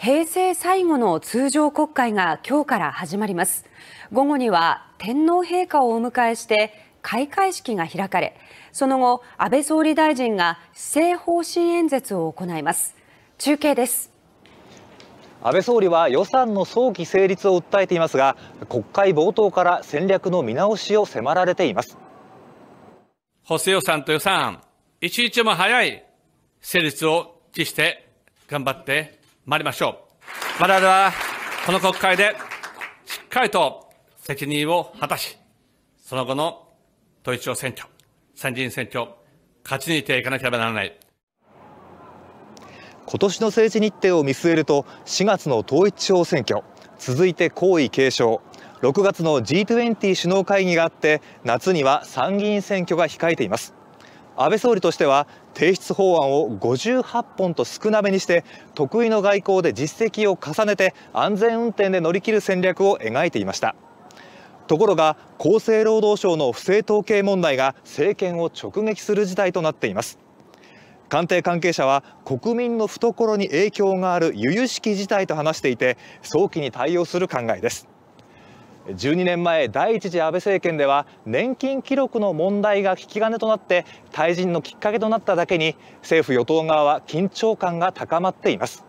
平成最後の通常国会が今日から始まります午後には天皇陛下をお迎えして開会式が開かれその後安倍総理大臣が施政方針演説を行います中継です安倍総理は予算の早期成立を訴えていますが国会冒頭から戦略の見直しを迫られています補正予算と予算一日も早い成立を期して頑張って参りましょう。我々は、この国会で、しっかりと責任を果たし、その後の統一地方選挙、参議院選挙、勝ち抜いていかなければならない。今年の政治日程を見据えると、4月の統一地方選挙、続いて皇位継承、6月の G20 首脳会議があって、夏には参議院選挙が控えています。安倍総理としては提出法案を58本と少なめにして得意の外交で実績を重ねて安全運転で乗り切る戦略を描いていましたところが厚生労働省の不正統計問題が政権を直撃する事態となっています官邸関係者は国民の懐に影響がある由々しき事態と話していて早期に対応する考えです12年前第1次安倍政権では年金記録の問題が引き金となって退陣のきっかけとなっただけに政府与党側は緊張感が高まっています